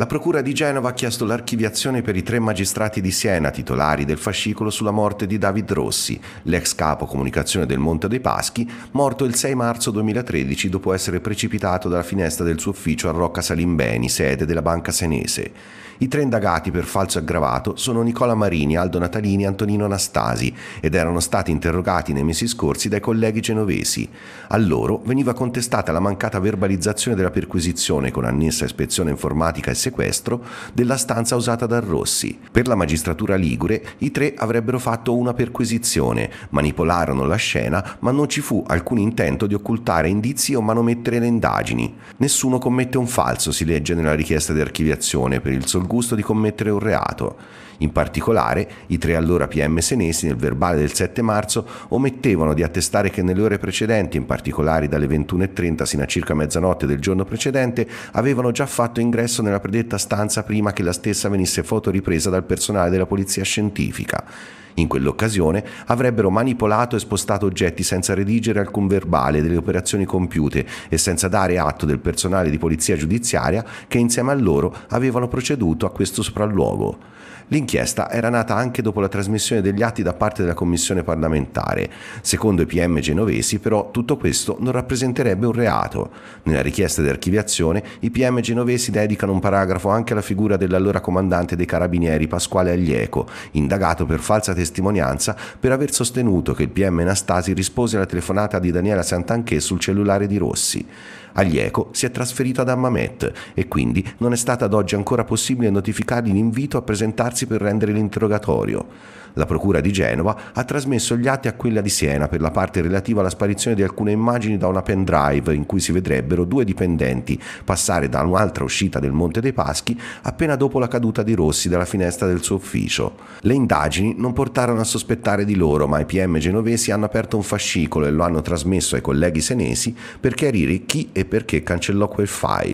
la Procura di Genova ha chiesto l'archiviazione per i tre magistrati di Siena titolari del fascicolo sulla morte di David Rossi, l'ex capo comunicazione del Monte dei Paschi, morto il 6 marzo 2013 dopo essere precipitato dalla finestra del suo ufficio a Rocca Salimbeni, sede della Banca Senese. I tre indagati per falso aggravato sono Nicola Marini, Aldo Natalini e Antonino Anastasi ed erano stati interrogati nei mesi scorsi dai colleghi genovesi. A loro veniva contestata la mancata verbalizzazione della perquisizione con annessa ispezione informatica e sequestro della stanza usata da Rossi. Per la magistratura ligure i tre avrebbero fatto una perquisizione, manipolarono la scena, ma non ci fu alcun intento di occultare indizi o manomettere le indagini. Nessuno commette un falso, si legge nella richiesta di archiviazione, per il sol gusto di commettere un reato. In particolare, i tre allora PM senesi nel verbale del 7 marzo omettevano di attestare che nelle ore precedenti, in particolare dalle 21.30 sino a circa mezzanotte del giorno precedente, avevano già fatto ingresso nella presenza predetta stanza prima che la stessa venisse fotoripresa dal personale della polizia scientifica. In quell'occasione avrebbero manipolato e spostato oggetti senza redigere alcun verbale delle operazioni compiute e senza dare atto del personale di polizia giudiziaria che insieme a loro avevano proceduto a questo sopralluogo. L'inchiesta era nata anche dopo la trasmissione degli atti da parte della commissione parlamentare. Secondo i PM genovesi, però, tutto questo non rappresenterebbe un reato. Nella richiesta di archiviazione, i PM genovesi dedicano un paragrafo anche alla figura dell'allora comandante dei carabinieri Pasquale Aglieco, indagato per falsa testimonianza testimonianza per aver sostenuto che il PM Anastasi rispose alla telefonata di Daniela Santanchè sul cellulare di Rossi. Aglieco si è trasferito ad Ammamet e quindi non è stata ad oggi ancora possibile notificare l'invito a presentarsi per rendere l'interrogatorio. La Procura di Genova ha trasmesso gli atti a quella di Siena per la parte relativa alla sparizione di alcune immagini da una pendrive in cui si vedrebbero due dipendenti passare da un'altra uscita del Monte dei Paschi appena dopo la caduta di Rossi dalla finestra del suo ufficio. Le indagini non portarono a sospettare di loro, ma i PM genovesi hanno aperto un fascicolo e lo hanno trasmesso ai colleghi senesi per chiarire chi e e perché cancellò quel file